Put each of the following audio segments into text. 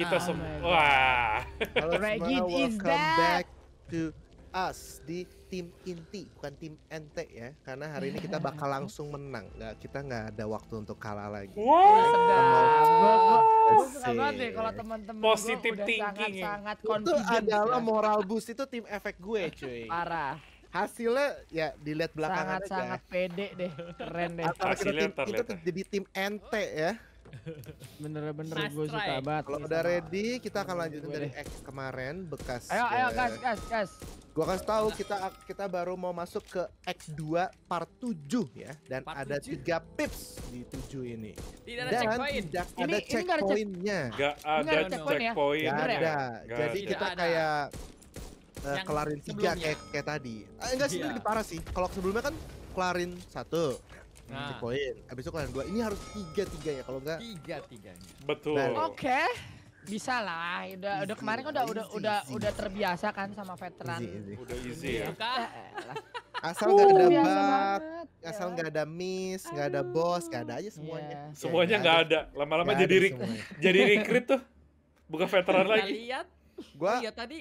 Kita oh ah, semua. Wah. Halo Regid is back to us di tim inti bukan tim ente ya karena hari ini kita bakal langsung menang nggak kita nggak ada waktu untuk kalah lagi wow. sedap deh kalau teman-teman positif thinking sangat, sangat itu adalah moral boost itu tim efek gue cuy parah hasilnya ya dilihat belakangan sangat aja. sangat pede deh keren deh hasilnya itu, itu jadi tim ente ya Bener-bener gue suka eh. banget. Kalau udah ready, kita akan lanjutin dari X kemarin bekas. Ayo, ayo, gas, gas, gas. gue kasih tahu kita kita baru mau masuk ke X2 part 7 ya dan ada 7. 3 pips di 7 ini. Tidak ada dan checkpoint. Tidak ada checkpointnya. Enggak ada checkpoint. Ya? Enggak ya? ada. Jadi kita kayak uh, kelarin tiga kayak, kayak tadi. enggak eh, iya. sih, lebih parah sih. Kalau sebelumnya kan kelarin satu, nah. checkpoint. Habis itu kalian dua. Ini harus tiga tiganya kalau enggak. Tiga tiganya. Betul. Oke. Okay. Bisa lah, udah easy, udah kemarin kan udah easy, udah easy. udah udah terbiasa kan sama veteran. Easy, easy. Udah easy iya ya. Kan? asal nggak uh, ada bug, asal nggak ya. ada miss, nggak ada bos, nggak ada aja semuanya. Yeah. Semuanya nggak ada. Lama-lama jadi rik, jadi recruit tuh. Bukan veteran lagi. Lihat. Gua lihat oh tadi.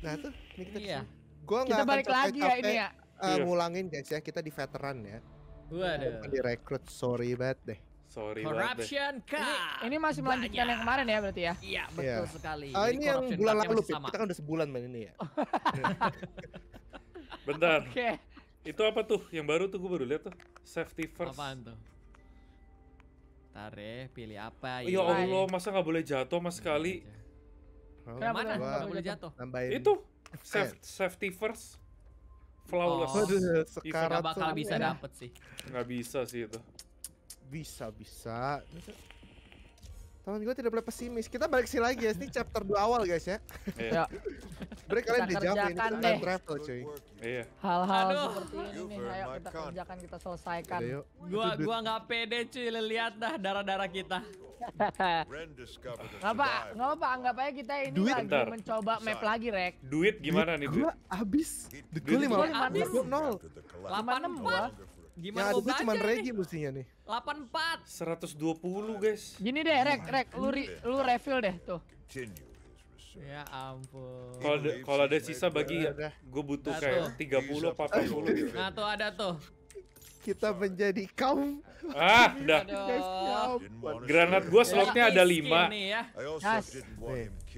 Nah tuh, ini kita. Iya. Gua kita balik lagi ya ini ya. Uh, ngulangin guys ya, kita di veteran ya. Waduh. Bukan direkrut, sorry banget deh. Sorry Corruption banget. Ini, ini masih melanjutkan Banyak. yang kemarin ya berarti ya? Iya, iya. betul yeah. sekali. Ah, ini yang bulan lalu, Pit. Kita kan udah sebulan main ini ya. Bentar. Oke. Okay. Itu apa tuh? Yang baru tuh gue baru lihat tuh. Safety first. Apaan tuh? Tare, ya, pilih apa? Oh, ya, ya Allah, masa nggak boleh jatuh mas sekali? Kenapa Nggak boleh jatuh. Itu safety first flawless. Oh, sekarang bakal bisa dapet sih. Gak bisa sih itu. bisa. bisa. Teman gue tidak boleh pesimis. Kita balik sih lagi ya. Ini chapter 2 awal guys ya. Iya. Ya. Berarti kalian di jam ini kita time travel cuy. Iya. Hal-hal seperti ini nih ayo kita kerjakan, kita selesaikan. Yuk. Gua gua nggak pede cuy lihat dah darah-darah kita. Ngapa? Ngapa anggap aja kita ini duit, lagi bentar. mencoba map lagi, Rek. Duit gimana duit, nih, duit? Abis Duit, lima gua nol. habis. Gua Gimana ya, mau baca Regi mestinya nih. 84. 120 guys. Gini deh Rek, Rek lu re, lu refill deh tuh. Ya ampun. Kalau ada, kalau ada sisa bagi gue butuh kayak 30 40 gitu. Nah tuh ada tuh kita menjadi kaum ah udah ya. granat gua slotnya ada lima ya.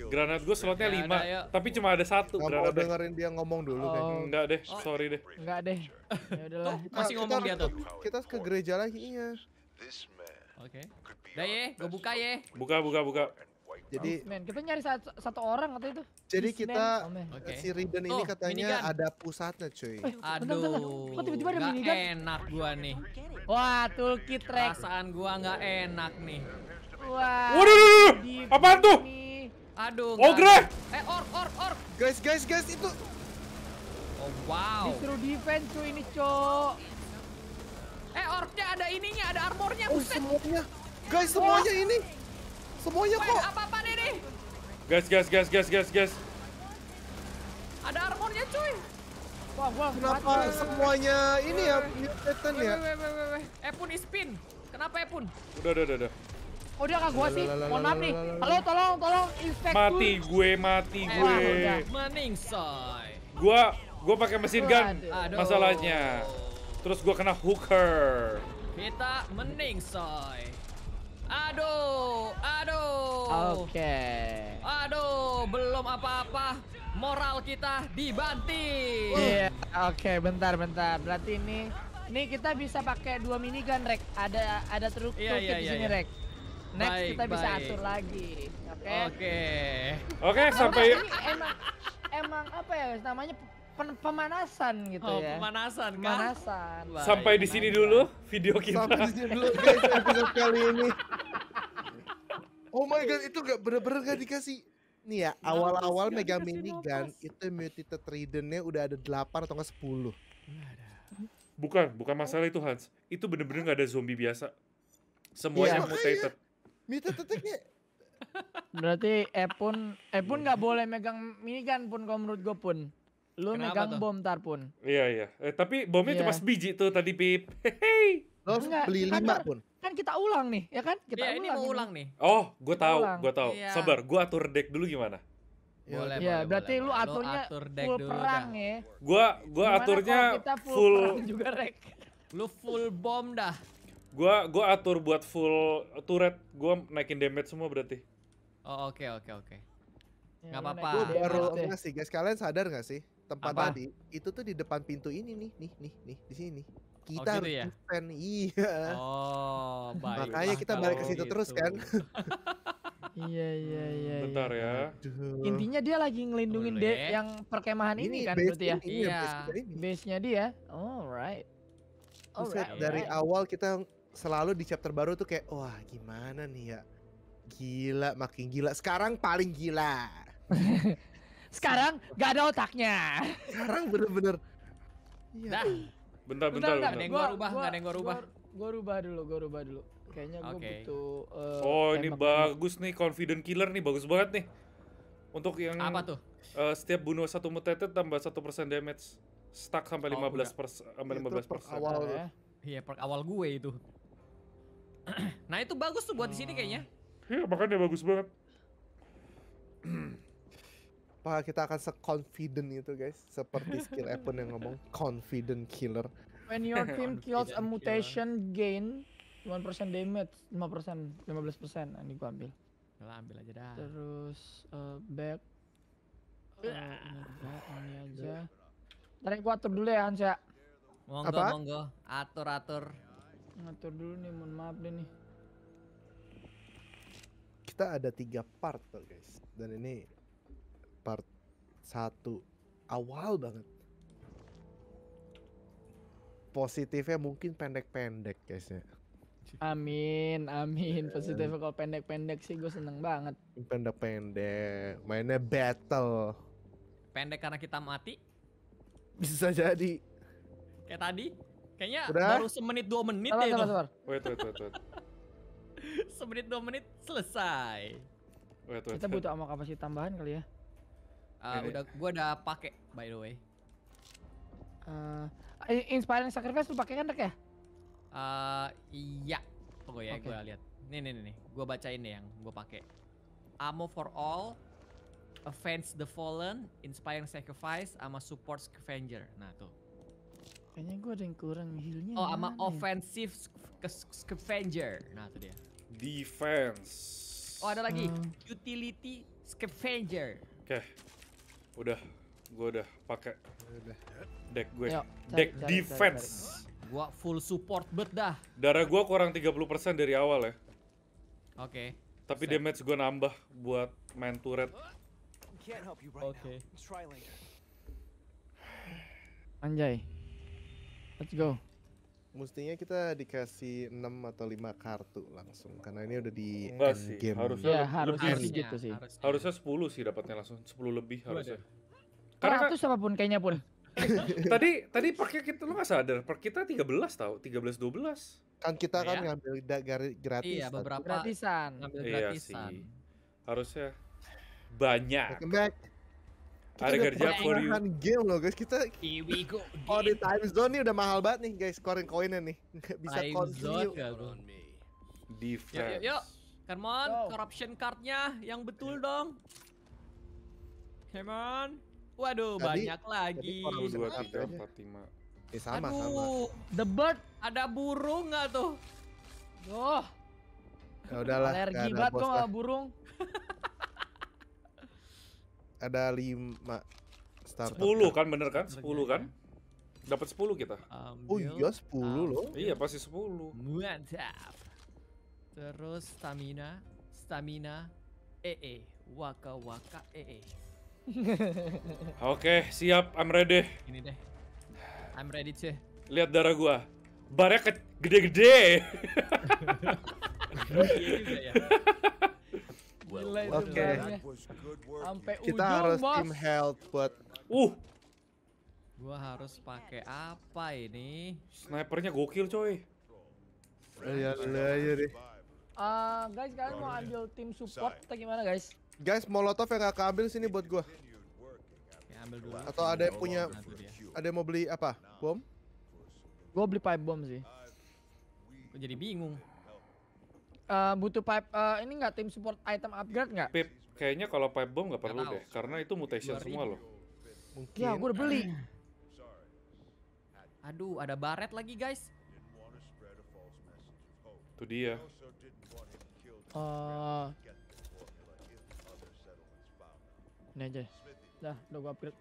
granat gua slotnya lima tapi cuma ada satu nggak mau dengerin deh. dia ngomong dulu oh. deh enggak deh oh. sorry deh enggak deh Yaudahlah. masih ngomong kita, dia tuh kita ke gereja lagi ya oke okay. dah ye buka ye buka buka buka jadi Man, kita nyari satu, satu orang atau itu. Jadi Eastman. kita oh, okay. si Riden ini oh, katanya minigun. ada pusatnya, cuy. Eh, Aduh. Kok tiba-tiba ada minigun? enak gua nih. Wah, toolkit track. Perasaan gua nggak enak nih. Wah. Waduh, apaan tuh? Aduh. Ogre. Oh, eh, or or or Guys, guys, guys, itu. Oh, wow. Disuruh defense cuy ini, cok. Eh, orknya ada ininya, ada armornya. Oh, buset. semuanya. Guys, semuanya oh. ini. Semuanya Wait, kok. Apa Gas, gas, gas, gas, gas, gas. Ada armornya cuy. Wah, wah, kenapa mati. semuanya ini ya mutatan ya? Epun ispin. Kenapa Epun? Udah, udah, udah, udah. Oh, dia kagak gua sih. Mohon maaf nih. Halo, tolong, tolong infect Mati gue, mati eh, gue. say. Gua gue pakai mesin gun Aduh. masalahnya. Terus gue kena hooker. Kita say. Aduh, aduh. Oke. Okay. Aduh, belum apa-apa. Moral kita dibanting. Iya. Yeah. Oke, okay, bentar bentar. Berarti ini ini kita bisa pakai dua minigun, Rek. Ada ada truk yeah, yeah, di iya, sini, yeah. Rek. Next baik, kita bisa baik. atur lagi. Oke. Okay? Oke. Okay. Oke, okay, nah, sampai emang emang apa ya namanya pemanasan gitu oh, ya. pemanasan Pemanasan. Sampai di sini dulu video kita. Sampai di sini dulu guys episode kali ini. Oh my god, itu gak bener-bener gak dikasih Nih ya, awal-awal megang Gun itu mutated tridentnya udah ada 8 atau enggak 10 Bukan, bukan masalah itu Hans Itu bener-bener gak ada zombie biasa Semuanya ya, mutated nya Berarti Epun, Epun gak boleh megang minigun pun kalau menurut gue pun Lu Kenapa megang tuh? bom tar pun. Iya iya. Eh, tapi bomnya yeah. cuma sebiji tuh tadi pip. Hehehe. Lo nggak beli kan lima kan pun. Kan kita ulang nih, ya kan? Kita yeah, ulang. ini mau ulang nih. Oh, gue tahu, gue tahu. Yeah. Sabar, gue atur deck dulu gimana? Boleh, ya, boleh, berarti boleh. lu aturnya lu atur full dulu perang dah. ya. Gua gua Gimana aturnya kita full, full perang juga rek. Lu full bom dah. Gua gua atur buat full turret. Gua naikin damage semua berarti. Oh, oke okay, oke okay, oke. Okay. Ya, apa-apa. Gue baru ngasih guys. Kalian sadar gak sih? tempat Apa? tadi itu tuh di depan pintu ini nih nih nih nih di sini nih kita oh, gitu harus ya? iya oh baik makanya kita balik ke situ gitu. terus kan iya iya, hmm, iya iya bentar ya Aduh. intinya dia lagi ngelindungin dek ya. yang perkemahan ini, ini kan berarti ya ini, iya base nya dia alright alright dari awal kita selalu di chapter baru tuh kayak wah gimana nih ya gila makin gila sekarang paling gila Sekarang gak ada otaknya. Sekarang bener-bener. Iya. Nah. Bentar, bentar, bentar. bentar. Ada yang gue rubah, gak ada yang gue rubah. gue rubah dulu, gue rubah dulu. Kayaknya gue okay. butuh uh, Oh, ini bagus nih confident killer nih, bagus banget nih. Untuk yang Apa tuh? Uh, setiap bunuh satu mutated tambah satu persen damage. Stuck sampai oh, lima belas persen, sampai lima belas persen. Awal ya. Iya, perk awal gue itu. nah, itu bagus tuh buat hmm. di sini kayaknya. Ah. Iya, makanya bagus banget. Apakah kita akan se-confident itu guys? Seperti skill Epon yang ngomong confident killer. When your team kills a mutation gain 1% damage, 5%, 15%. Nah, ini gua ambil. Lah ambil aja dah. Terus uh, back uh, ini aja, Ntar gua atur dulu ya Hans ya. Monggo, Apa? monggo. Atur, atur. Ngatur dulu nih, mohon maaf deh nih. Kita ada tiga part tuh guys. Dan ini part 1 awal banget positifnya mungkin pendek-pendek guysnya Amin, amin. Iya. Positifnya kalau pendek-pendek sih gue seneng banget. Pendek-pendek, mainnya battle. Pendek karena kita mati? Bisa jadi. Kayak tadi? Kayaknya Udah? baru semenit dua menit sabar, ya sabar, itu. Sabar. Wait, wait, wait, wait. semenit dua menit selesai. Wait, wait, kita butuh apa kapasitas tambahan kali ya. Uh, udah gua udah pakai by the way. Uh, inspiring sacrifice lu pakai kan Dek ya? Uh, iya. Tunggu ya, okay. gua lihat. Nih nih nih, gua bacain deh yang gua pakai. Ammo for all, offense the Fallen, Inspiring Sacrifice, sama Support Scavenger. Nah tuh. Kayaknya gua ada yang kurang healnya. Oh, sama ya? Offensive ya? Scavenger. Nah tuh dia. Defense. Oh ada lagi, uh. Utility Scavenger. Oke. Okay. Udah, gue udah pakai deck gue. Yo, cari, deck cari, defense. Cari, cari. Gua full support bet dah. Darah gua kurang 30% dari awal ya. Oke. Okay. Tapi Set. damage gua nambah buat main turret. Oke. Okay. Anjay. Let's go mestinya kita dikasih 6 atau 5 kartu langsung karena ini udah di Enggak end sih. game. Harusnya ya, harusnya lebih harusnya, gitu sih. Harusnya harusnya 10 sih dapatnya langsung 10 lebih harusnya. Karena itu siapapun kan- kayaknya pun. tadi tadi perknya kita lu gak sadar, per kita 13 tau, 13 12. Kan kita kan ya. ngambil gratis. Iya, beberapa gratisan, ngambil gratisan. Iya sih. Harusnya banyak. Welcome back ada kerja for you. game loh guys kita. Here we go. Oh di time zone nih udah mahal banget nih guys koin koinnya nih. Nggak bisa time continue. Zone Defense. Yuk, yuk, yuk. Come on, oh. corruption cardnya yang betul yeah. dong. Come on. Waduh, tadi, banyak lagi. Dua, kartu empat, lima. Eh, sama, Aduh, sama. The bird, ada burung nggak tuh? Oh. Ya udahlah. Alergi banget kok burung. ada lima startup. 10 nah, kan bener kan? sepuluh kan? Ya. Dapat sepuluh kita. oh iya sepuluh loh. Iya pasti sepuluh Mantap. Terus stamina, stamina, ee, waka waka ee. Oke, siap. I'm ready. Ini deh. I'm ready cuy. Lihat darah gua. Barnya gede-gede. Iya Well, Oke. Sampai Kita harus bos. tim health buat Uh. Gua harus pakai apa ini? Snipernya gokil, coy. Iya, iya deh. Iya, iya. Ah, uh, guys, kalian mau ambil tim support atau gimana, guys? Guys, molotov yang gak keambil sini buat gua. Ya, ambil dulu. Atau ada yang punya ada yang mau beli apa? Bom? Gua beli pipe bom sih. Gua jadi bingung uh, butuh pipe uh, ini nggak tim support item upgrade nggak? Pip, kayaknya kalau pipe bomb nggak perlu deh, karena itu mutation semua loh. Ya, Mungkin. Ya, gue udah beli. Aduh, ada baret lagi guys. Itu dia. Uh, ini aja. Dah, udah gue upgrade.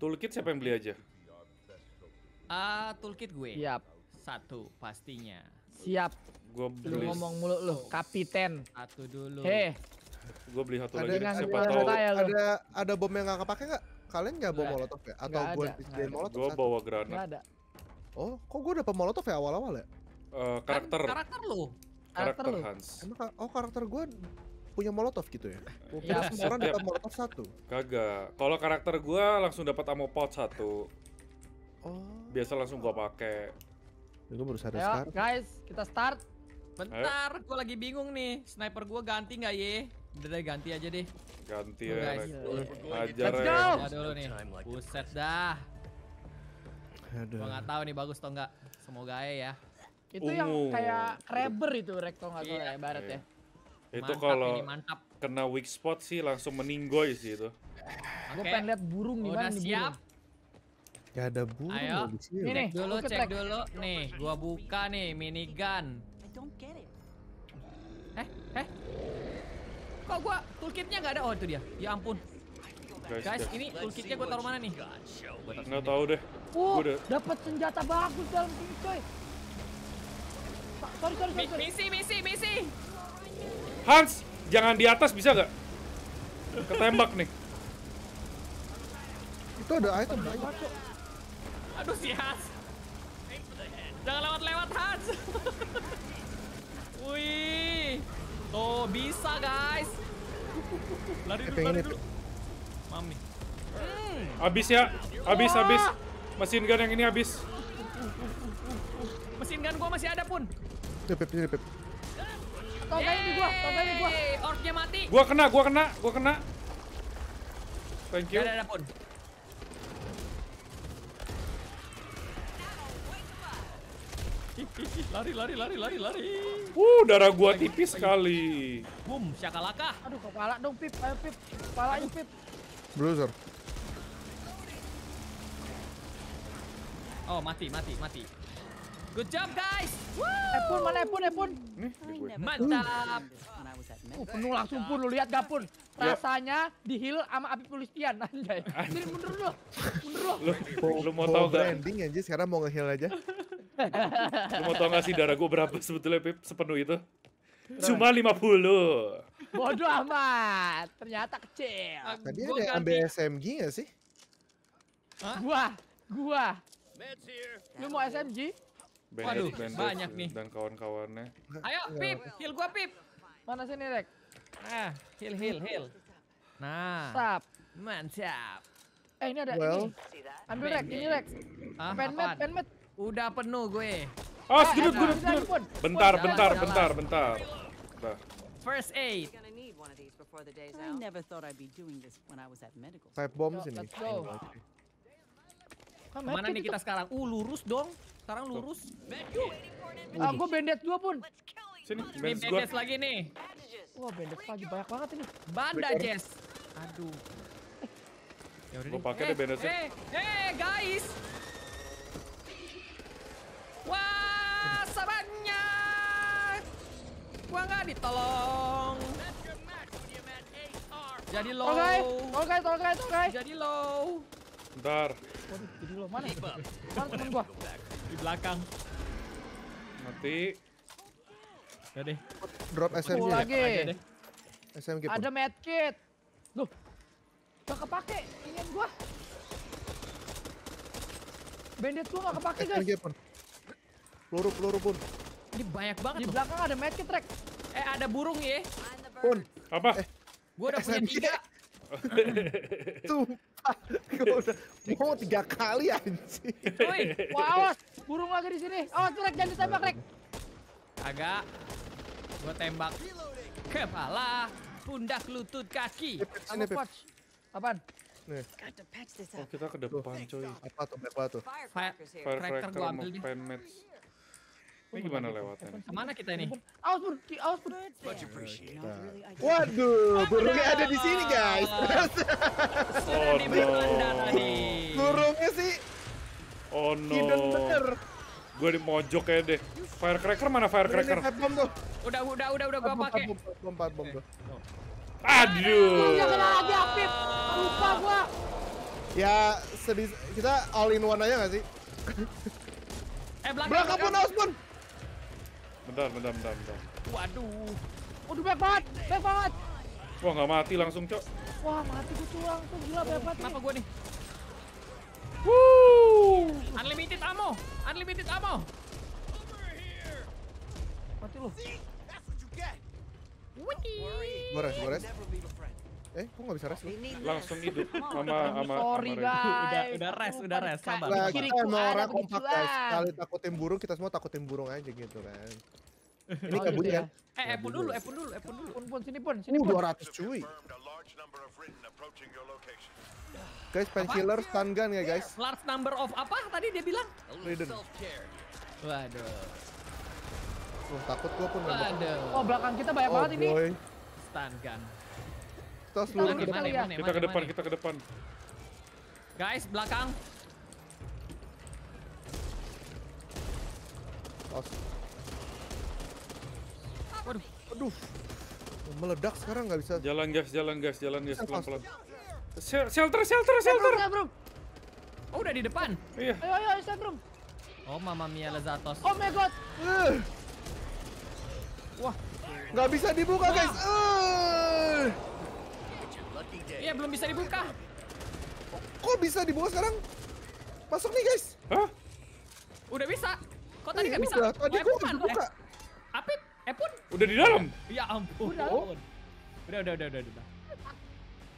Toolkit siapa yang beli aja? Ah, uh, toolkit gue. Yap satu pastinya. Siap. Gue beli. Lu ngomong mulu lu, kapiten. Satu dulu. Heh. Gue beli satu ada, lagi. siapa tahu. Ada ada bom yang gak kepake nggak? Kalian nggak bawa molotov ya? Atau gue bisa molotov? Gue bawa granat. ada. Oh, kok gue dapat molotov ya awal-awal ya? Uh, karakter. Kan, karakter lu. Karakter, karakter Hans. Emang, oh karakter gue punya molotov gitu ya? Gue ya, ya, orang dapat molotov satu. Kagak. Kalau karakter gue langsung dapat ammo pot satu. Oh. Biasa langsung gue pakai. Gue baru sadar Ayo, sekarang. guys, kita start. Bentar, gue lagi bingung nih. Sniper gue ganti nggak ye? Udah deh, ganti aja deh. Ganti ya. Guys. Ajar Ya dulu nih. Buset dah. Gue nggak tahu nih bagus atau nggak. Semoga ya. Itu yang kayak Reber itu, Rekto nggak kayak ya, barat ya. Iya. Itu kalau kena weak spot sih langsung meninggoy sih itu. Aku pengen lihat burung nih, mana siap. Burung. Gak ada bulu Ayo. Ya. Ini nih, dulu cek track. dulu. Nih, gua buka nih minigun. Eh, eh. Kok gua toolkitnya nggak ada? Oh, itu dia. Ya ampun. Guys, guys, guys. ini toolkitnya gua taruh mana nih? Nggak tahu deh. Oh, udah dapat senjata bagus dalam sini, coy. Sorry, sorry, sorry, Misi, misi, misi. Hans, jangan di atas bisa nggak? Ketembak nih. Itu ada item banyak kok. Aduh si Hans. Jangan lewat-lewat Hans. Wih. Tuh bisa guys. Lari dulu, lari dulu. Mami. Hmm. Abis ya. Abis, Wah. abis. Mesin gun yang ini abis. Mesin gun gua masih ada pun. Ya, Pep, ya, Pep. gua, toganya di gua. Orknya mati. Gua kena, gua kena, gua kena. Thank you. Ada, ada pun. lari lari lari lari lari. Uh, darah gua tipis sekali. Boom, syakalaka. Aduh, kepala dong Pip. Ayo Pip. Kepala ini Pip. Bruiser. Oh, mati mati mati. Good job guys. Woo! Epun mana Epun Epun? Mantap. Uh, penuh langsung pun lu lihat gak pun. Ya. Rasanya di heal sama api Pulistian anjay. Anjir mundur lu. Mundur lu. Lu, lu mau tau gak? Mau Branding anjir sekarang mau ngeheal aja. Lu mau tau gak sih darah gue berapa sebetulnya Pip, sepenuh itu? Cuma 50. Bodoh amat. Ternyata kecil. Ah, Tadi ada yang ambil SMG gak sih? Hah? Gua, gua. Lu mau SMG? Bandage, Waduh, bandage, banyak nih. Dan kawan-kawannya. Ayo, ya. Pip, heal gua Pip. Mana sini, Rek? Nah, heal, heal, heal. Nah. Stop. Mantap. Eh, ini ada well. ini. Ambil Rek, ini Rek. Ah, penmet, penmet. Udah penuh gue. Oh, sedut, sedut, sedut. Bentar, bentar, bentar, bentar. First aid. I never thought I'd be doing this when I was at medical. sini. mana nih kita sekarang? Uh, lurus dong. Sekarang lurus. Ah, gue bandit dua pun. Sini, bandit lagi nih. Wah, bandit lagi banyak banget ini. Banda, Jess. Aduh. Ya udah. pakai deh eh, banditnya. Eh, eh, guys. Wah, sahabatnya. Gua nggak ditolong. Jadi low. Oke, oke, oke, oke. Jadi low. Bentar. jadi low mana? Mana temen gua? Di belakang. Mati. Ya deh. Drop SMG. Full lagi. SMG. Ada medkit. Loh. Gak kepake ingin gua. Bandit gua gak kepake, guys. SMG pun peluru peluru pun ini banyak banget di loh. belakang ada medkit track eh ada burung ya pun apa eh, gue udah SMG. punya tiga Sumpah, gue udah mau tiga kali anjing. Woi, wah awas, burung lagi di sini. Awas trek jangan ditembak track Agak, gue tembak kepala, pundak, lutut, kaki. Sini, patch. Apaan? Nih. Oh kita ke depan coy. Apa tuh? Apa tuh? Firecracker gua ambil nih. Ini gimana lewatnya? Kemana kita ini? Awas bur, awas bur. Ya, Waduh, burungnya ada di sini guys. Oh no. nih. Burungnya sih. Oh no. Gue di pojok ya deh. Firecracker mana firecracker? Udah, udah, udah, udah gue pakai. Bom, bom, bom, bom. Aduh. Gak kena lagi aktif. Lupa gue. Ya, sedih kita all in one aja gak sih? eh, belakang, belakang, belakang. pun, Bentar, bentar, bentar, bentar. Waduh. Waduh, banyak banget, banyak banget. Wah, nggak mati langsung, Cok. Wah, mati gue tuh langsung. Gila, banyak banget. Kenapa gue nih? Woo! Unlimited ammo, unlimited ammo. Mati lu. Wiki. Gores, gores. Eh, kok gak bisa rest? Ini Langsung hidup sama sama Sorry guys. Udah udah rest udah rest sabar. Nah, kita mau orang kompak guys. Kali takutin burung, kita semua takutin burung aja gitu kan. Ini oh, kabut gitu ya? ya. Eh, eh, pun dulu, epun eh, dulu, epun eh, dulu. Pun pun sini pun, sini uh, pun. 200 cuy. Guys, pen stun gun ya guys. Large number of apa tadi dia bilang? Raiden. Waduh. Oh, takut gua pun Waduh. Oh, belakang kita banyak oh, banget ini. Stun gun. Kita seluruh ke depan. Ya? Kita ke depan, kita ke depan. Guys, belakang. Los. Waduh, aduh. Meledak sekarang nggak bisa. Jalan guys, jalan guys, jalan guys pelan-pelan. Shelter, shelter, shelter. Oh, udah di depan. Iya. Ayo, ayo, ayo, Oh, mama mia lezatos. Oh my god. Uh. Wah, nggak bisa dibuka, guys. Uh. Iya, belum bisa dibuka. Kok bisa dibuka sekarang? Masuk nih, guys. Hah? Udah bisa. Kok tadi eh, nggak bisa? Udah. Tadi kok buka. buka. Eh, Apip, eh pun. Udah di dalam. Ya ampun. Oh. Udah, udah, udah, udah, udah,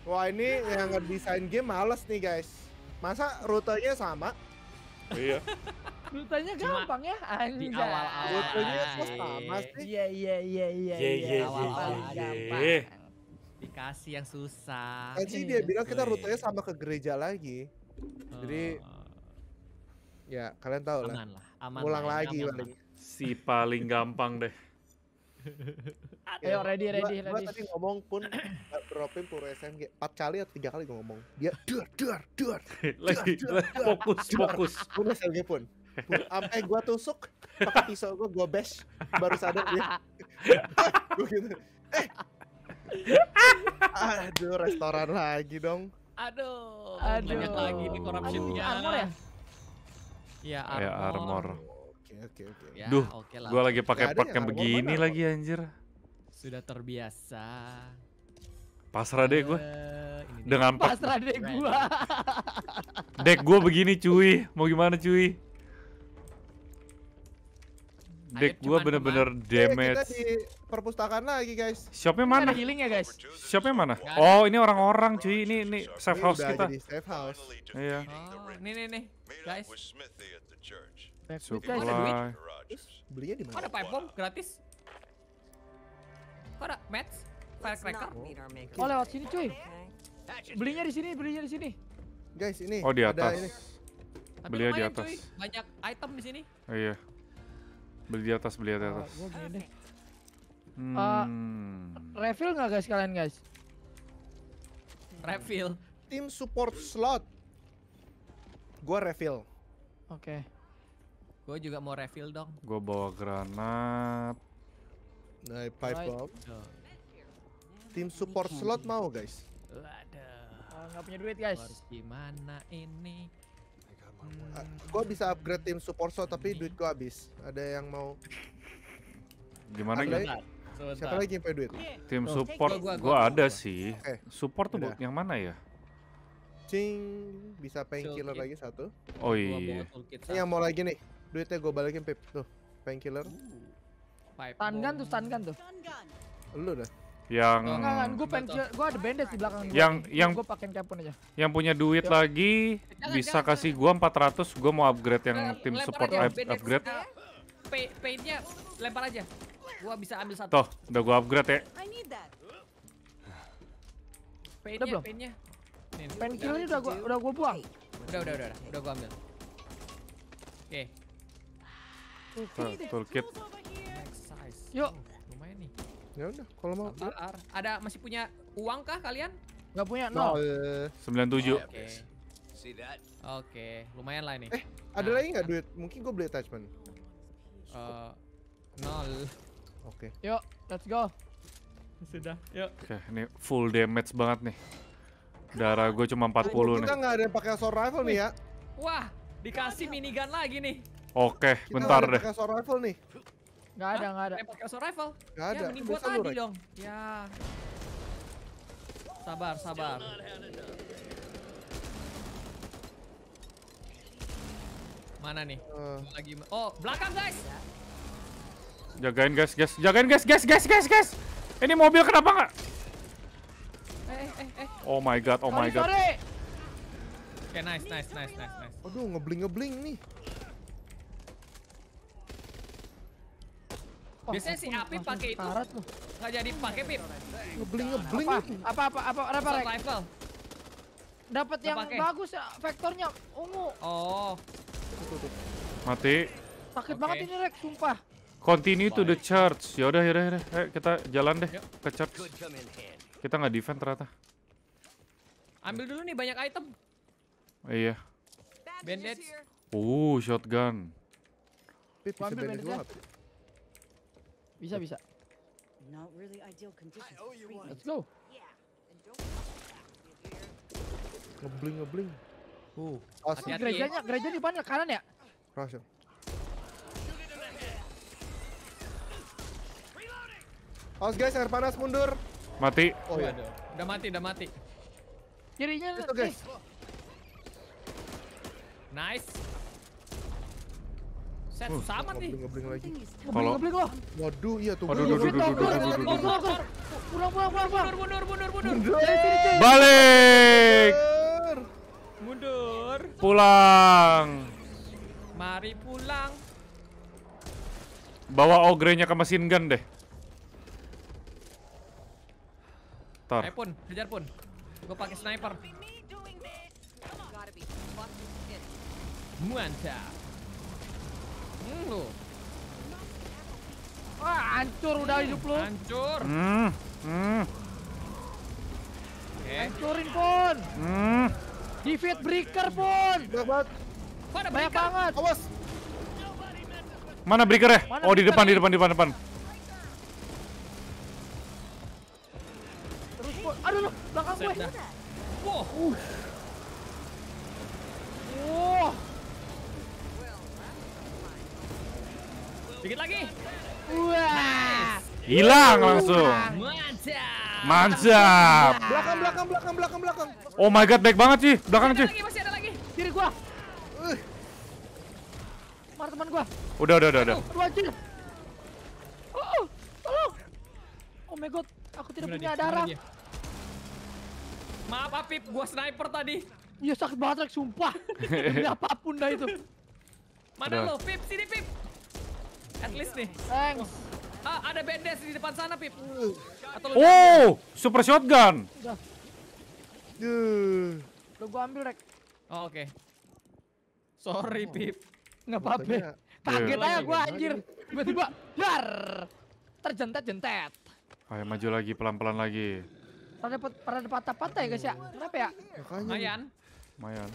Wah, ini yang ngedesain game males nih, guys. Masa rutenya sama? Iya. Rutenya gampang ya, anjay. Di awal-awal. Rutenya sama sih. Iya, iya, iya, iya. Iya, iya, iya. Awal-awal gampang. Dikasih yang susah. Kan sih dia gitu bilang kita ya. rutenya sama ke gereja lagi. Jadi oh. ya kalian tahu lah. Aman lah. lah, ya, lagi aman paling. Si paling gampang deh. Ya, Ayo ready ready gua, ready. Gua tadi ngomong pun dropin pure SMG 4 kali atau tiga kali gue ngomong. Dia dur, dur, dur, Lagi fokus fokus. Pun SMG pun. Sampai gue tusuk pakai pisau gue gue bash baru sadar dia. gue gitu. Eh Aduh, restoran lagi dong. Aduh, Aduh. banyak lagi di korupsinya. Armor ya? Iya, iya armor. Ya, armor. Oke, oke, oke. Ya, Duh, oke lah. gua lagi pakai pak ya, yang begini mana, lagi anjir. Sudah terbiasa. Pasrah deh gue. Eh, Dengan pasrah deh gue. Dek gue begini cuy, mau gimana cuy? Dek gue bener-bener iya, damage. Kita di perpustakaan lagi guys. Shopnya mana? Ada healing ya guys. Shopnya mana? Oh ini orang-orang cuy ini ini safe ini kita. safe house. Iya. Oh, ini nih nih guys. Supply. Belinya di mana? Ada pipe bomb gratis. Kok ada match? Firecracker? Oh lewat sini cuy. Belinya di sini, belinya di sini. Guys ini. Oh di atas. Ada ini. beli di atas. Cuy. Banyak item di sini. Oh, iya. Beli di atas, beli di oh, atas. Oh, Hmm. Uh, refill nggak guys kalian guys? Refill. Tim support slot. Gua refill. Oke. Okay. Gue juga mau refill dong. Gue bawa granat. Nah, pipe right. bomb. Tim support slot mau guys? Waduh. Eh, nggak punya duit guys. Harus gimana ini? Uh, hmm. gue bisa upgrade tim support slot tapi duit gue habis. Ada yang mau? Gimana guys? Sebentar. Siapa lagi yang punya duit? Tim oh, support gua, gua, ada gua. sih. Okay. Support tuh buat yang mana ya? Cing, bisa killer lagi satu. Oh iya. Ini yang mau lagi nih. Duitnya gue balikin Pip. Tuh, painkiller. killer. tangan tuh, tangan tuh. Lu dah. Yang gue gue ada bandage di belakang Yang gua. yang gue pakai capun aja. Yang punya duit Yo. lagi jangan, bisa jangan, kasih gue 400, gue mau upgrade yang tim support aja, upgrade. upgrade. nya lempar aja. Gua bisa ambil satu. Toh, udah gua upgrade ya. Painnya, udah belum? pen Nih, pain killnya udah gua udah gua buang. Udah, udah, udah, udah, udah gua ambil. Oke. Okay. Toolkit. Yuk. Oh, lumayan nih. Ya udah, kalau mau. -ar. Ada masih punya uang kah kalian? Gak punya, nol. Sembilan tujuh. Oke. Oke, lumayan lah ini. Eh, ada nah, lagi nggak kan. duit? Mungkin gue beli attachment. Uh, nol. Oke. Okay. Yuk, let's go. Sudah, yuk. Oke, okay, ini full damage banget nih. Darah gue cuma 40 nah, nih. Kita nggak ada yang pakai assault rifle nih ya. Wah, dikasih minigun lagi nih. Oke, okay, bentar deh. Kita pakai assault nih. Gak ada, gak ada. pakai assault rifle? Gak ada. Ya, buat tadi dong. Ya. Sabar, sabar. Mana nih? Uh. Lagi Oh, belakang guys. Jagain guys, guys, jagain guys, guys, guys, guys, guys. Ini mobil kenapa nggak? Eh, eh, eh. eh. Oh my god, oh my god. Oke, okay, nice, nice, nice, nice, nice. Aduh, ngebling ngebling nih. Biasanya si Api pakai itu nggak jadi pakai pip. Ngebling ngebling. Apa apa apa apa? apa rifle. Dapat yang pake. bagus ya, vektornya ungu. Oh. Mati. Sakit okay. banget ini Rek, sumpah. Continue to the church. Yaudah, yaudah, yaudah. Ayo eh, kita jalan deh ke church. Kita nggak defend ternyata. Ambil dulu nih banyak item. Oh, Iya. Bandit. Oh, uh, shotgun. ambil Bisa, bisa. Let's go. Ngebling, ngebling. Uh, awesome. gerejanya, gerejanya di mana? Kanan ya? Rush. Awas guys, air panas mundur. Mati. Oh iya. Waduh. Udah mati, udah mati. Kirinya. Itu guys. Nice. Set uh, susah nih. Ngebling lagi. Kalau ngebling loh. Waduh, iya tuh. Waduh, waduh, waduh, waduh. Pulang, pulang, pulang, pulang. Mundur, mundur, mundur, mundur. Balik. Mundur. Pulang. Mari pulang. Bawa ogrenya ke mesin gun deh. Tor. Ayo pun, kejar pun. Gue pakai sniper. Mantap. Hmm, lu. Wah, hancur udah hmm. hidup lu. Hancur. Hmm. Hmm. Okay. Hancurin pun. Hmm. Defeat breaker pun. Banyak banget. Banyak banget. Awas. Mana breaker ya? Mana oh, breaker di depan, di depan, di depan, di depan. Aduh, aduh, belakang gue. Wow. Wow. Sedikit lagi. Wah. Hilang langsung. Mantap. Mantap. Belakang, belakang, belakang, belakang, belakang. Oh my god, baik banget sih. Belakang sih. Masih ada lagi. Kiri gua. Uh. Eh. Mar teman gua. Udah, udah, udah, udah. Aduh, anjir. Oh, oh, tolong. Oh my god, aku tidak Gimana punya dia? darah. Maaf Apip, gua sniper tadi. Iya sakit banget Rek, sumpah. Demi apapun dah itu. Mana lo? Pip, sini Pip. At least nih. Thanks. Oh. Ah, ada bendes di depan sana Pip. oh, super shotgun. Udah. Duh. Lo gua ambil Rek. Oh, oke. Sorry Pip. Nggak apa-apa. Kaget iya. aja gua anjir. Tiba-tiba dar. Terjentet-jentet. Ayo maju lagi pelan-pelan lagi. Pada dapat pada dapat patah ya guys ya. Kenapa ya? Makanya. Mayan. Mayan.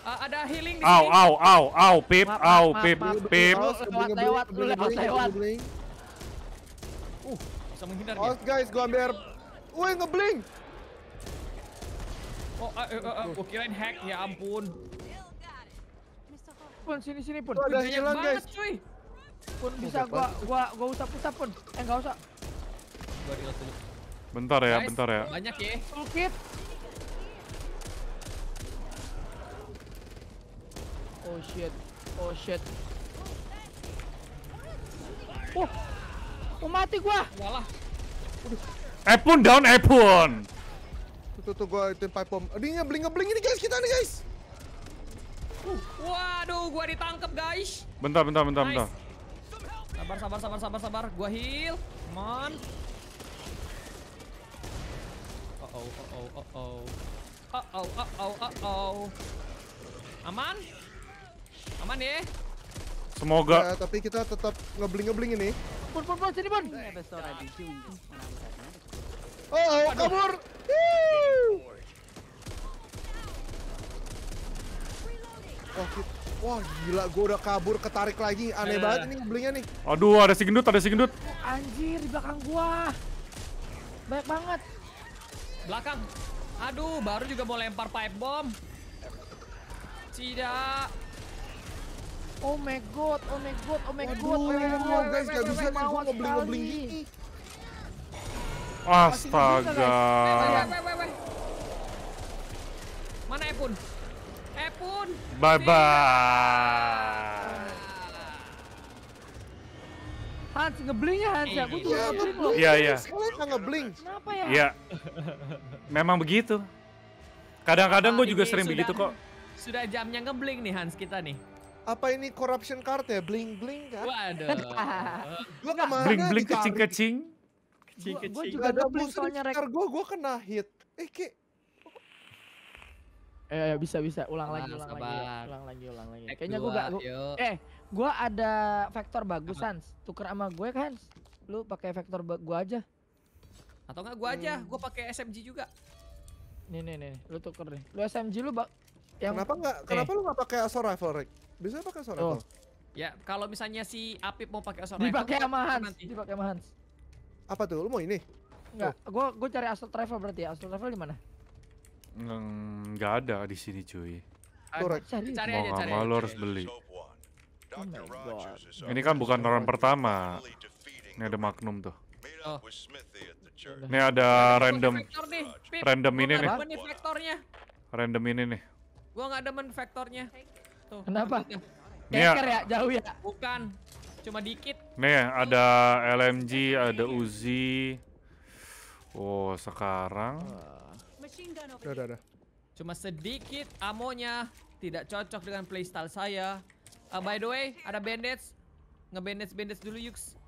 Uh, ada healing di Au au au au pip au pip pip. Lewat lewat lu lewat lewat. Uh, bisa menghindar oh, dia. Oh guys, gua ambil Woi ngebling. Oh, uh, uh, uh, gua kirain hack ya ampun. Pun sini sini pun. Ada hilang guys. Cuy. Pun bisa gua gua gua usap-usap pun. Eh enggak usah. Gua dilihat dulu. Bentar ya, bentar ya. Banyak ya. Toolkit. Oh shit. Oh shit. Oh. Oh mati gua. Walah. Epon eh, down Epon. Eh, tuh tuh, tuh gua itu pipe bomb. Adinya bling bling ini guys kita nih guys. Uh. Waduh gua ditangkap guys. Bentar bentar bentar nice. bentar. Sabar sabar sabar sabar sabar gua heal. Come on oh, oh, oh, oh. Oh, oh, oh, oh, oh, oh. Aman? Aman ya? Semoga. Ya, tapi kita tetap ngebling-ngebling ini. Pun, pun, pun, sini pun. Oh, oh, kabur. Wah, Wah, gila gue udah kabur ketarik lagi. Aneh eh. banget ini ngeblingnya nih. Aduh, ada si gendut, ada si gendut. Anjir, di belakang gua. Banyak banget. Belakang. Aduh, baru juga mau lempar pipe bomb. Tidak. Oh my god, oh my god, oh my god. Oh waduh, oh guys, gak bisa nih gua ngebling-ngebling gini. Astaga. Eh, Mana Epun? Epun. Bye bye. Hans ngeblingnya Hans ya, iya, butuh tuh ya, ngeblink loh. Iya iya. Kalian nggak ngeblink? Kenapa ya? Iya. Memang begitu. Kadang-kadang gue oh, juga sering sudah, begitu kok. Sudah jamnya ngeblink nih Hans kita nih. Apa ini corruption card ya? Bling-bling kan? Waduh. gue kemana Bling-bling kecing-kecing. Kecing-kecing. Gue juga ada blink soalnya rek. Gue, gue kena hit. Eh ke. Eh, bisa bisa ulang lagi, ulang lagi, ulang lagi, ulang lagi. Kayaknya gue gak, eh, Gua ada vektor bagusan, tuker sama gue kan. Lu pakai vektor gua aja. Atau enggak gua aja, hmm. gua pakai SMG juga. Nih nih nih, lu tuker nih. Lu SMG lu bak yang kenapa enggak eh. kenapa lu enggak pakai assault rifle, Rick? Bisa pakai assault oh. rifle. Ya, kalau misalnya si Apip mau pakai assault Dipakai rifle, sama Hans. Nanti. Dipakai sama Hans. Apa tuh? Lu mau ini? Enggak, oh. gua gua cari assault rifle berarti ya. Assault rifle di mana? Enggak ada di sini, cuy. Tuh, cari, Cari, cari aja, cari. Mau aja. harus beli. Oh Ini kan bukan orang pertama. Ini ada Magnum tuh. Oh. Ini ada random. random ini nih. Random ini nih. Gua nggak ada vektornya. Tuh. Kenapa? Nih ya. ya, jauh ya? Bukan. Cuma dikit. Nih, ada LMG, ya. ada Uzi. Oh, sekarang. Udah, ada. Cuma sedikit amonya. Tidak cocok dengan playstyle saya. Uh, by the way, ada bandage. Ngebandage bandage dulu Yuks.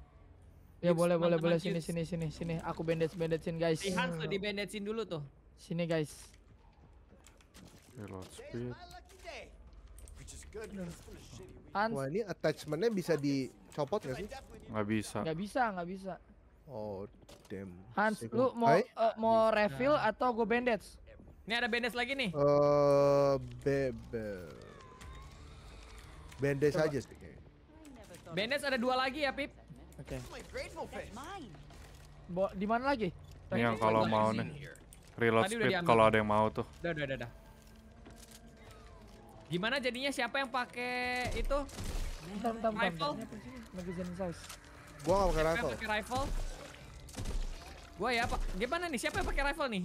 Ya yeah, boleh boleh boleh sini sini sini sini. Aku bandage bandagein guys. Hans tuh di bandagein dulu tuh. Sini guys. Reload speed. Hans. Wah ini attachmentnya bisa dicopot gak sih? Gak bisa. Gak bisa, gak bisa. Oh damn. Hans, lu mau uh, mau refill atau gue bandage? Ini ada bandage lagi nih. Eh, uh, bebel. Bendes saja, aja sih kayaknya. Bendes ada dua lagi ya, Pip. Oke. Okay. Bo, di mana lagi? Ini yang kan kalau mau nih. Reload Tadi speed kalau ada yang mau tuh. Udah, udah, udah, udah. Gimana jadinya siapa yang pakai itu? Bentar, bentar, rifle? Magazine size. Gua gak pakai rifle. Pakai rifle? Gua ya, Pak. Gimana nih? Siapa yang pakai rifle nih?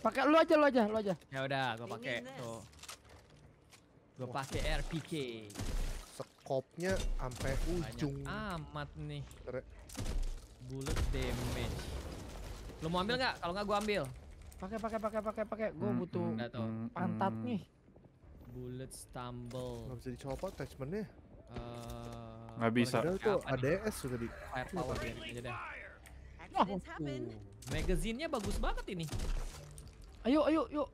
Pakai lu aja, lu aja, lu aja. Ya udah, gua pakai tuh. Gua pakai RPK skopnya sampai ujung. amat nih. Bullet damage. Lu mau ambil nggak? Kalau nggak gua ambil. Pakai pakai pakai pakai pakai. Gua hmm, butuh hmm, pantat hmm. nih. Bullet stumble. Gak bisa dicopot attachmentnya. Uh, eh, gak bisa. ada tuh ADS sudah di. Firepower gitu aja deh. oh. magazinnya bagus banget ini. Ayo, ayo, yuk.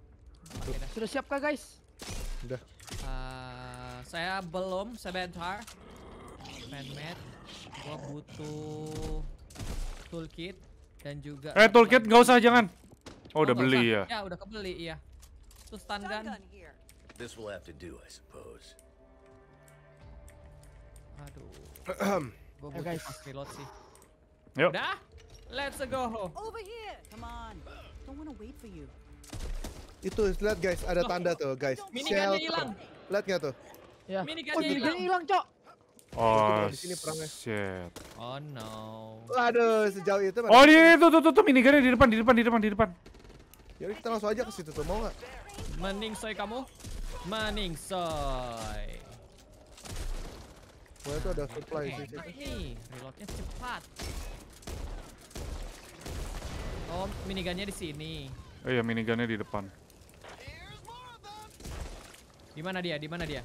Sudah siap kah guys? Udah. Eh, saya belum sebentar. Fanmade. Gua butuh toolkit dan juga Eh, toolkit nggak usah jangan. Oh, oh udah beli usah. ya. Ya, udah kebeli iya. Terus stun gun. This will have to do, I suppose. Aduh. Gua butuh guys. fast reload sih. Yuk. Udah? Let's go. Over here. Come on. Don't wanna wait for you. Itu lihat guys, ada tanda tuh guys. Minigunnya hilang. Lihat nggak tuh? Ya. Minigunnya oh, minigun hilang, Cok. Oh, sini perangnya. Shit. Oh no. Aduh, sejauh itu. Oh, dia tuh tuh tuh, tuh minigunnya di depan, di depan, di depan, di depan. Ya kita langsung aja ke situ tuh, mau nggak? Meningsoy kamu. Meningsoy. Gue tuh ada supply di situ. Nih, reloadnya cepat. Oh, minigunnya di sini. Oh iya, minigunnya di depan. Di mana dia? Di mana dia?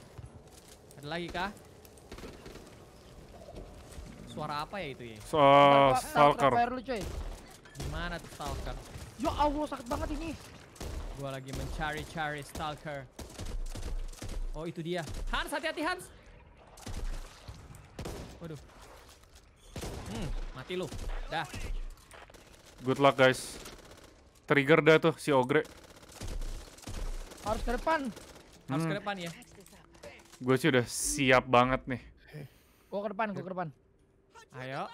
Ada lagi kah? Suara apa ya itu ya? So, stalker. Gimana tuh stalker? Ya Allah sakit banget ini. Gua lagi mencari-cari stalker. Oh itu dia. Hans hati-hati Hans. Waduh. Hmm, mati lu. Dah. Good luck guys. Trigger dah tuh si Ogre. Harus ke depan. Harus hmm. ke depan ya. Gue sih udah siap banget nih. Gue ke depan, gue ke depan. Ayo.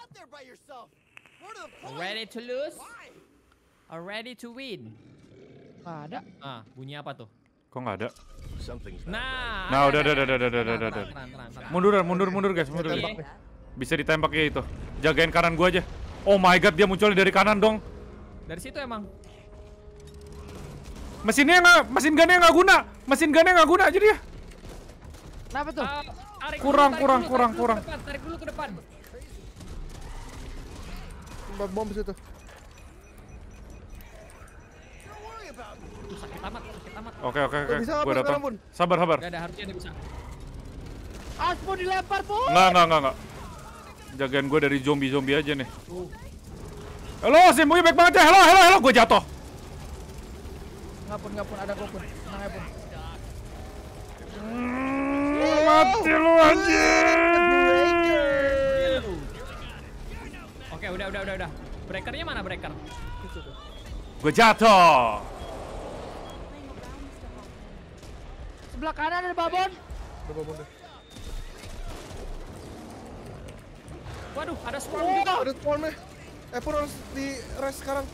Ready to lose? Are ready to win? Gak ada. Ah, bunyi apa tuh? Kok nggak ada? Nah, nah udah, udah, udah, udah, udah, udah, udah. Mundur, mundur, mundur guys, mundur. Bisa ditembak ya itu. Jagain kanan gua aja. Oh my god, dia muncul dari kanan dong. Dari situ emang. Mesinnya nggak, mesin gunnya nggak guna. Mesin gunnya nggak guna aja dia. Ya. Kenapa tuh? Uh, tarik kurang, dulu, kurang, tarik kurang, dulu, kurang, tarik kurang. Dulu depan, tarik dulu ke depan. Bom, bom situ. Oke, oke, oke. Gua datang. Sabar, sabar. Gak ada, harusnya ada bisa. Aspo dilempar, Pun. Enggak, enggak, enggak, enggak. Jagain gue dari zombie-zombie aja nih. Uh. Halo, Simboy baik banget ya. Halo, halo, halo, gue jatuh. Ngapun, ngapun, ada gue pun. Tenang ya, Pun mati lu anjir. Oke, udah udah udah udah. Breakernya mana breaker? Gue jatuh. Sebelah kanan ada babon. Waduh, ada spawn oh, juga. Ada spawn nih. Eh, Epur harus di rest sekarang.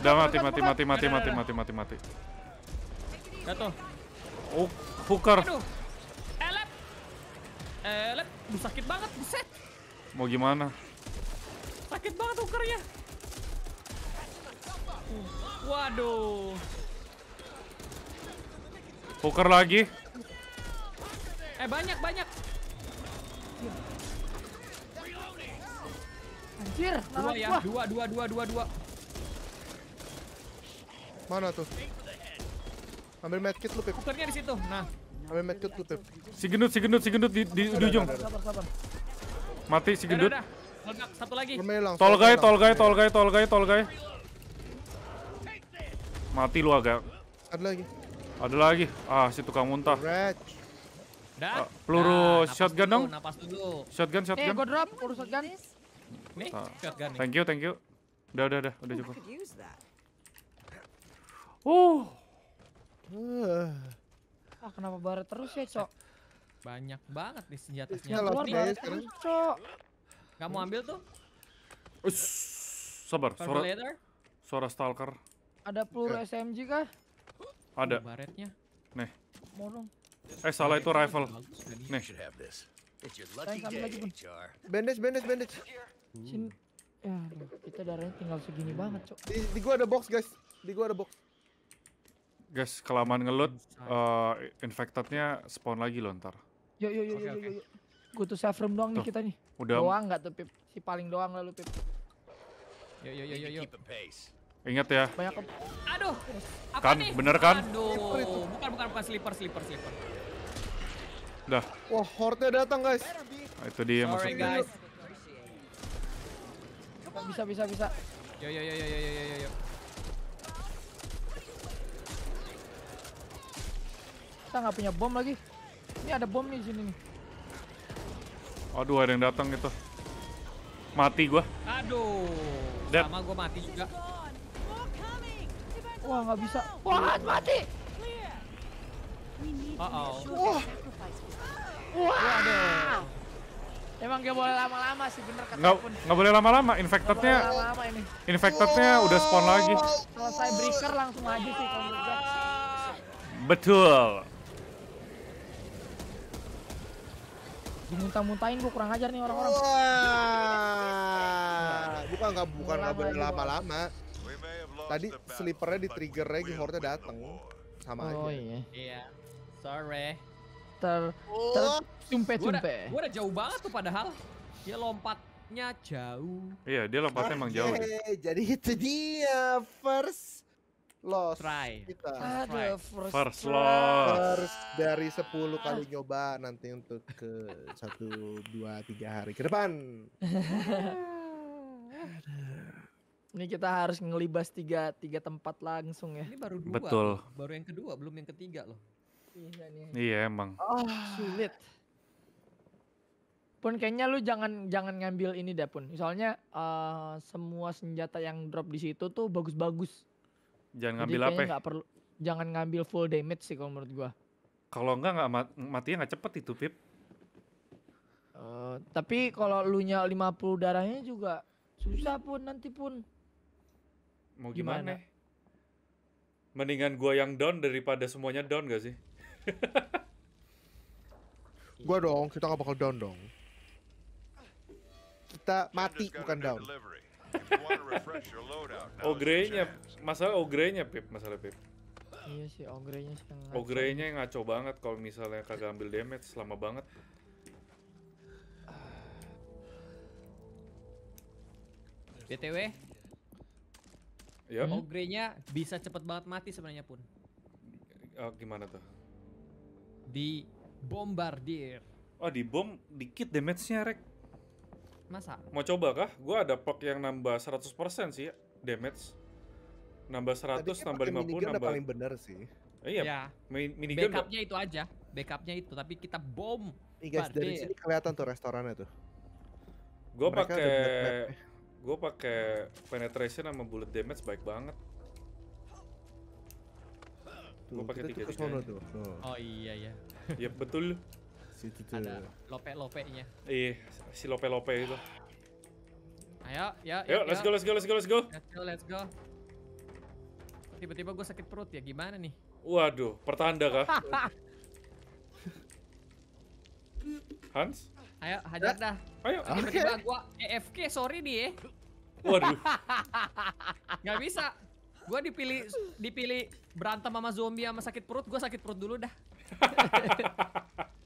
Udah mati mati mati mati mati mati mati mati. Jatuh. Oh, hooker. Aduh. Elep. Elep. Duh, sakit banget, buset. Mau gimana? Sakit banget hookernya. Uh, waduh. Hooker lagi. Eh, banyak, banyak. Anjir, dua ya, dua, dua, dua, dua, dua. Mana tuh? Ambil medkit lu, Pip. Cookernya di situ. Nah. Ambil medkit lu, Pip. Si gendut, si gendut, si gendut di di, di ujung. Mati si gendut. Satu lagi. Tol guy, tol guy, tol guy, tol guy, tol guy. Mati lu agak. Ada lagi. Ada lagi. Ah, si tukang muntah. Dah. Uh, ah, peluru nah, shotgun dulu, dong. Napas dulu. Shotgun, shotgun. Eh, gua drop peluru shotgun. Nih, ah. shotgun nih. Thank you, thank you. Udah, udah, udah, udah cukup. Uh. Uh. Ah kenapa barat terus ya, Cok? Banyak banget nih senjata senjata. Iya, Keluar baret terus, Cok. mau ambil tuh? Ush, sabar, suara suara stalker. Ada peluru okay. Eh. SMG kah? Ada. Oh, baretnya. Nih. Mau dong. Eh salah itu rifle. Nih. Bendes, bendes, bendes. Sin. Ya, kita darahnya tinggal segini banget, Cok. Di, di gua ada box, guys. Di gua ada box. Guys, kelamaan ngelut, uh, eh, infectednya spawn lagi loh ntar. Yo yo yo okay, yo yo. Gue tuh save room doang tuh. nih kita nih. Udah. Doang gak tuh Pip? Si paling doang lalu Pip. Yo yo yo yo yo. Ingat ya. Banyak ke... Aduh. Apa kan, nih? bener kan? Aduh. Bukan bukan bukan sleeper sleeper sleeper. Udah. Wah, horde datang, guys. Nah, itu dia Sorry, maksudnya. guys. Bisa bisa bisa. yo yo yo yo yo yo yo. Kita nggak punya bom lagi. Ini ada bom nih sini nih. Aduh, ada yang datang itu. Mati gua. Aduh. Dead. Sama gua mati juga. Wah, nggak bisa. Wah, mati. Oh oh. Wah. Wah. Emang gak boleh lama-lama sih bener kata nggak, pun. Gak boleh lama-lama, infectednya lama -lama ini. infectednya udah spawn lagi. Selesai breaker langsung aja sih kalau Betul. dimuntah-muntahin gue kurang ajar nih orang-orang wah bukan nggak bukan nggak berlama-lama tadi slipernya di trigger lagi horde dateng sama oh, aja iya iya sorry ter oh. ter cumpe cumpe gue udah jauh banget tuh padahal dia lompatnya jauh iya dia lompatnya emang jauh jadi itu dia first loss try. kita. Ada first, first loss. First dari 10 kali ah. nyoba nanti untuk ke 1 2 3 hari ke depan. Ini kita harus ngelibas tiga, tiga tempat langsung ya. Ini baru dua. Betul. Baru yang kedua, belum yang ketiga loh. Iya, iya emang. Oh, sulit. Pun kayaknya lu jangan jangan ngambil ini deh pun. Soalnya uh, semua senjata yang drop di situ tuh bagus-bagus Jangan ngambil apa? Ya? Gak perlu, jangan ngambil full damage sih kalau menurut gua. Kalau enggak nggak mat, matinya nggak cepet itu pip. Uh, tapi kalau lu nya 50 darahnya juga susah pun nanti pun. Mau gimana? gimana? Mendingan gua yang down daripada semuanya down gak sih? gua dong, kita gak bakal down dong. Kita mati bukan down. Delivery. Ogrenya, masalah ogrenya Pip, masalah Pip. Iya sih, ogrenya sih yang ngaco. Ogrenya yang ngaco banget kalau misalnya kagak ambil damage lama banget. BTW, ya. Yep. Ogrenya bisa cepet banget mati sebenarnya pun. Oh, gimana tuh? Di bombardir. Oh, di bom dikit damage-nya, Rek. Masa? Mau coba kah? Gua ada perk yang nambah 100% sih damage. Nambah 100, Tadi kan nambah 50, nambah... paling benar sih. Eh, iya, ya. minigun Backupnya itu aja. Backupnya itu, tapi kita bom. Ih guys, dari sini kelihatan tuh restorannya tuh. Gua pakai gue pakai penetration sama bullet damage baik banget. Gue pakai tiga tiga. Oh iya iya. ya betul. si Ada lope nya Iya, si lope-lope itu. Ayo, ya. Ayo, ya, let's ya. go, let's go, let's go, let's go. Let's go, let's go. Tiba-tiba gue sakit perut ya, gimana nih? Waduh, pertanda kah? Hans? Ayo, hajar dah. Ayo. Tiba-tiba okay. gue EFK, sorry nih eh. Waduh. nggak bisa. Gue dipilih dipilih berantem sama zombie sama sakit perut, gue sakit perut dulu dah.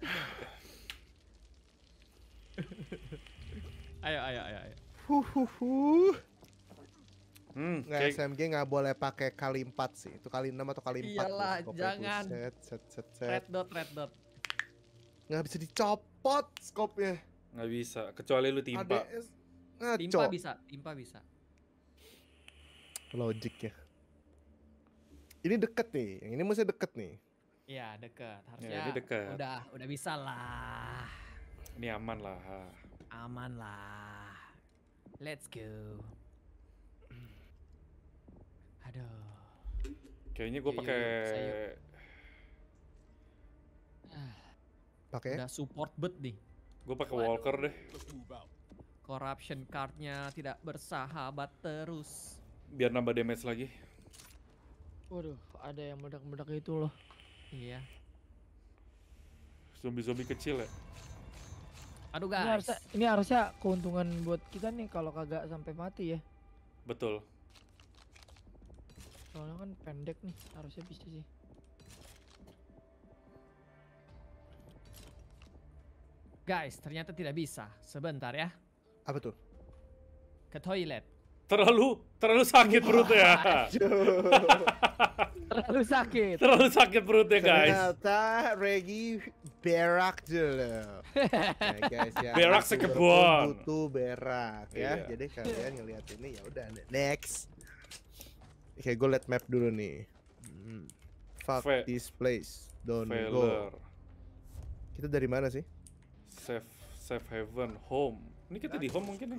ayo ayo ayo ayo. Huhuhu. Hmm, nggak okay. SMG nggak boleh pakai kali empat sih. Itu kali enam atau kali empat, Iyalah, jangan. Set, set, set, set. Red dot, red dot. Nggak bisa dicopot skopnya. Nggak bisa, kecuali lu timpa. ADS, Timpa bisa, timpa bisa. Logik ya. Ini deket nih, yang ini mesti deket nih. Iya deket harusnya ya, deket. udah udah bisa lah. Ini aman lah. Aman lah. Let's go. Aduh. Kayaknya gue pakai. Ah. Pakai? Udah support bet nih. Gue pakai Walker deh. Corruption cardnya tidak bersahabat terus. Biar nambah damage lagi. Waduh, ada yang meledak-meledak itu loh. Iya. Zombie-zombie kecil ya. Aduh guys. Ini harusnya, ini harusnya keuntungan buat kita nih kalau kagak sampai mati ya. Betul. Soalnya kan pendek nih, harusnya bisa sih. Guys, ternyata tidak bisa. Sebentar ya. Apa tuh? Ke toilet terlalu terlalu sakit perut ya. terlalu sakit. Terlalu sakit perutnya guys. Ternyata Regi berak dulu. Nah, guys ya. Berak sekebon. Butuh berak ya. Yeah. Jadi kalian ngeliat ini ya udah next. Oke, gue liat map dulu nih. Hmm. Fuck Fe this place. Don't failure. go. Kita dari mana sih? Safe safe haven home. Ini kita That di home mungkin ya.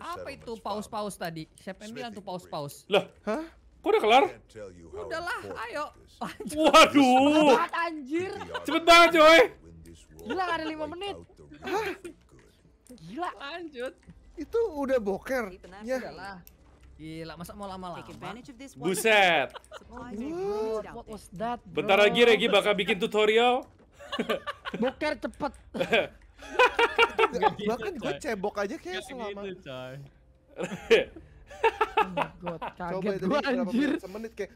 Apa itu paus-paus tadi? Siapa yang bilang tuh paus-paus? Lah, hah? Kok udah kelar? Udahlah, ayo. Waduh. Cepet anjir. Cepet banget coy. Gila ada 5 menit. Hah? Gila. Lanjut. Itu udah boker. Ya. Udahlah. Gila, masa mau lama-lama? Buset. What, what Bentar lagi Regi bakal bikin tutorial. boker cepet. Gak, gitu, bahkan gue cebok aja kayak Gak selama gitu, coy. Oh God, Coba itu gua, anjir. semenit kayak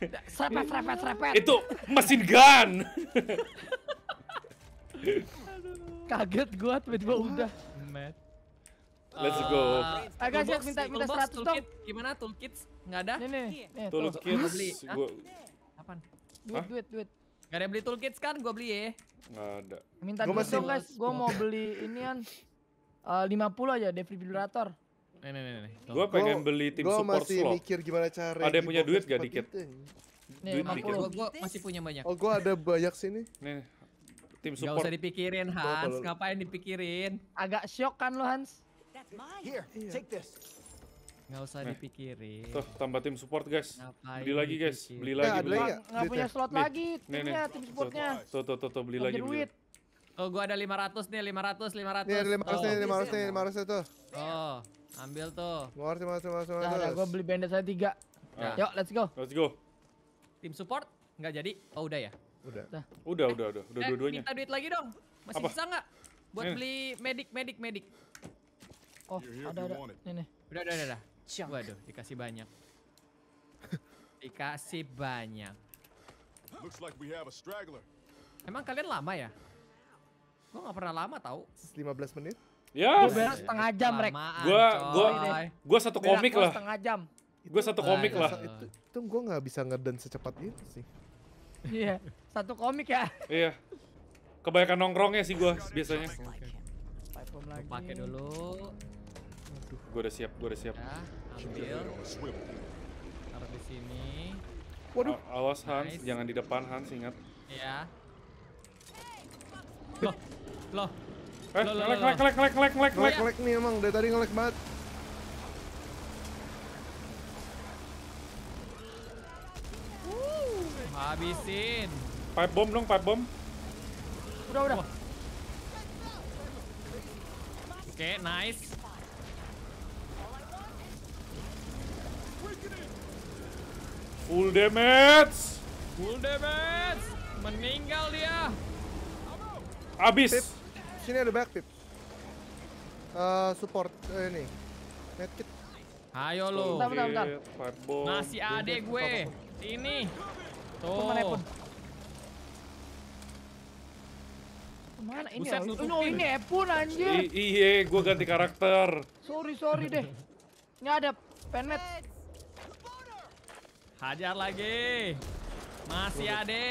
udah serepet serepet serepet itu mesin gun kaget gua tiba-tiba udah Matt. Let's uh, go. Ayo eh, guys, ya, minta minta 100 dong. Gimana toolkits? Enggak ada? Nih nih. Toolkits. Gua apaan? Duit duit duit. Gak ada beli toolkit kan? Gue beli ya. Gak ada. Minta gua duit dong guys. Gue mau beli ini an eh, Uh, 50 aja defibrillator. Nih nih nih. Gue pengen beli tim gua support slot. Gue masih mikir gimana cara. Ada yang punya duit gak dikit? Nih, duit 50. Gue masih punya banyak. Oh gue ada banyak sini. Nih. Tim support. Gak usah dipikirin Hans. Ngapain dipikirin? Agak shock kan lo Hans? Here, take this. Nggak usah Nih. dipikirin. Tuh, tambah tim support, guys. Ngapain beli lagi, guys. Dipikirin. Beli lagi, beli. Nggak, punya slot nih. lagi Nih, nih. Ya, tim supportnya. Tuh, tuh, tuh, tuh, beli lagi, beli. Oh, gua ada 500 nih, 500, 500. Nih, 500 nih, 500 nih, 500 tuh. Oh, ambil tuh. 500, 500, 500. Nah, nah, gua beli bandit saya 3. Nah. Yuk, let's go. Let's go. Tim support? Nggak jadi? Oh, udah ya? Udah. Udah, udah, eh, udah. Udah, udah eh, dua-duanya. Minta duit lagi dong. Masih Apa? bisa nggak? Buat nih. beli medik, medik, medik. Oh, ada, ada. Nih, nih. udah, udah. udah. Junk. Waduh, dikasih banyak. dikasih banyak. Looks like we have a straggler. Emang kalian lama ya? Gue gak pernah lama tau. 15 menit? Ya. Yes. Gue setengah jam, Rek. Gue gue gue satu komik lah. Setengah jam. Gue satu komik lah. Itu, itu gue nggak bisa ngeden secepat itu sih. Iya, satu komik ya. Iya. Kebanyakan nongkrongnya sih gue biasanya. Pakai dulu gue udah siap, gue udah siap. Ya, ambil. Taruh di sini. Waduh. awas Hans, nice. jangan di depan Hans, ingat. Iya. Loh, loh. Eh, ngelek, ngelek, ngelek, ngelek, ngelek, ngelek, ngelek, ngelek nih emang, dari tadi ngelek banget. Habisin. Pipe bom dong, pipe bom. Udah, udah. Oke, okay, nice. Full damage. Full damage. Meninggal dia. Abis. Pip. Sini ada back pip. Uh, eh, support uh, ini. Medkit. Ayo lo, Bentar, bentar, Masih ada gue. Ini. Tuh. Mana ini? Buset, ini Epun anjir. Iya, gue ganti karakter. Sorry, sorry deh. Nggak ada penmet. Hajar lagi. Masih ada.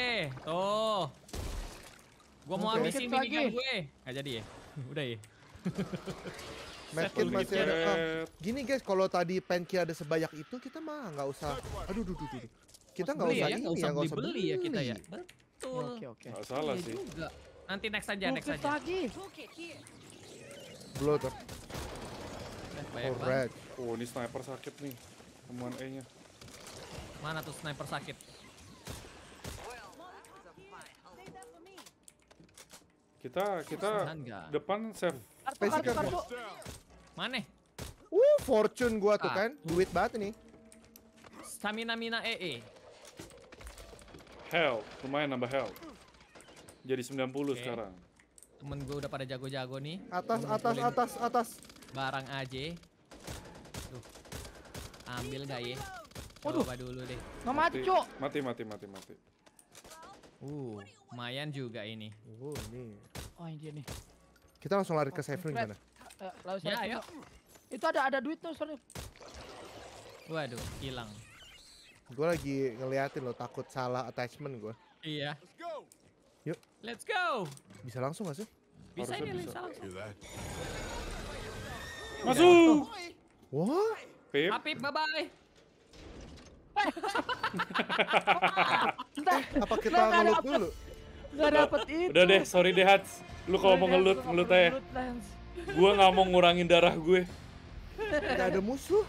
Tuh. Gua mau habisin minigun gue. Enggak jadi ya? Udah ya? Medkit masih ada. Ah, gini guys, kalau tadi penki ada sebanyak itu, kita mah nggak usah. Aduh, duh, duh, duh. Kita nggak usah ya, ini ya, nggak usah beli ya kita ya. Betul. Oke, oke. Nggak salah iya sih. Nanti next aja, next aja. lagi. Blood. Eh, oh, red Oh, ini sniper sakit nih. Temuan E-nya. Mana tuh sniper sakit? Kita kita depan save. Kartu kartu kartu. Mana? Uh, fortune gua tuh ah. kan. Duit banget nih. Stamina mina EE. E. Health, lumayan nambah health. Jadi 90 okay. sekarang. Temen gue udah pada jago-jago nih. Atas atas atas atas. Barang aja. Tuh. Ambil gak ya? Waduh. Coba dulu deh. Nggak mati, Cok. Mati, mati, mati, mati. Uh, lumayan juga ini. Uh, ini. Oh, ini dia nih. Kita langsung lari ke oh, safe room gimana? Uh, eh, eh, lalu ya, ayo. Itu ada ada duit tuh, sorry. Waduh, hilang. Gue lagi ngeliatin lo takut salah attachment gue. Iya. Yuk. Let's go. Bisa langsung gak sih? Bisa ini bisa. langsung. Iya. Masuk. Iya. Wah. Pip. Pip, bye-bye. Apa kita nah, ngelut dulu? Gak dapet itu. Udah deh, sorry deh Hats. Lu kalau mau ngelut, ngelut aja. Gue gak mau ngurangin darah gue. Gak ada musuh.